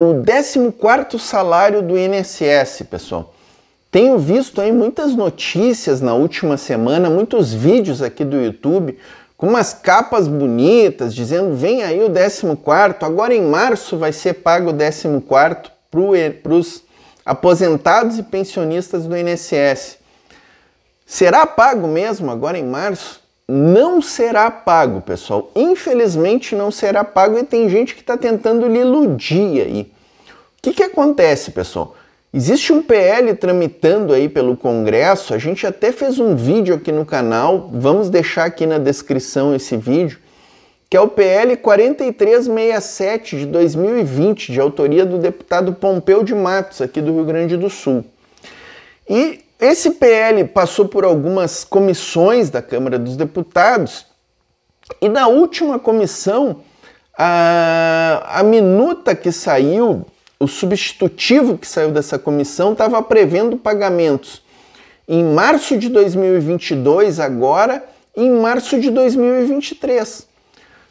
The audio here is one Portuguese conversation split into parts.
o 14 salário do INSS, pessoal. Tenho visto aí muitas notícias na última semana, muitos vídeos aqui do YouTube com umas capas bonitas dizendo: "Vem aí o 14 agora em março vai ser pago o 14 para os aposentados e pensionistas do INSS". Será pago mesmo agora em março? não será pago, pessoal. Infelizmente não será pago e tem gente que está tentando lhe iludir aí. O que, que acontece, pessoal? Existe um PL tramitando aí pelo Congresso, a gente até fez um vídeo aqui no canal, vamos deixar aqui na descrição esse vídeo, que é o PL 4367 de 2020, de autoria do deputado Pompeu de Matos, aqui do Rio Grande do Sul. E esse PL passou por algumas comissões da Câmara dos Deputados e na última comissão, a, a minuta que saiu, o substitutivo que saiu dessa comissão, estava prevendo pagamentos em março de 2022, agora, e em março de 2023.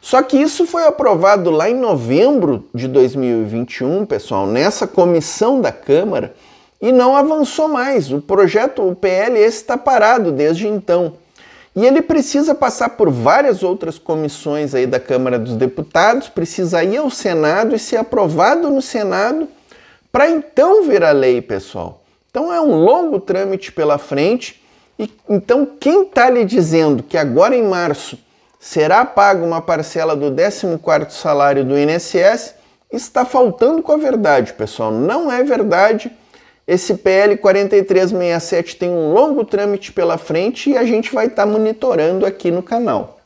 Só que isso foi aprovado lá em novembro de 2021, pessoal, nessa comissão da Câmara e não avançou mais. O projeto, o PL, está parado desde então. E ele precisa passar por várias outras comissões aí da Câmara dos Deputados, precisa ir ao Senado e ser aprovado no Senado para então virar a lei, pessoal. Então é um longo trâmite pela frente. E, então quem está lhe dizendo que agora em março será paga uma parcela do 14º salário do INSS está faltando com a verdade, pessoal. Não é verdade esse PL 4367 tem um longo trâmite pela frente e a gente vai estar tá monitorando aqui no canal.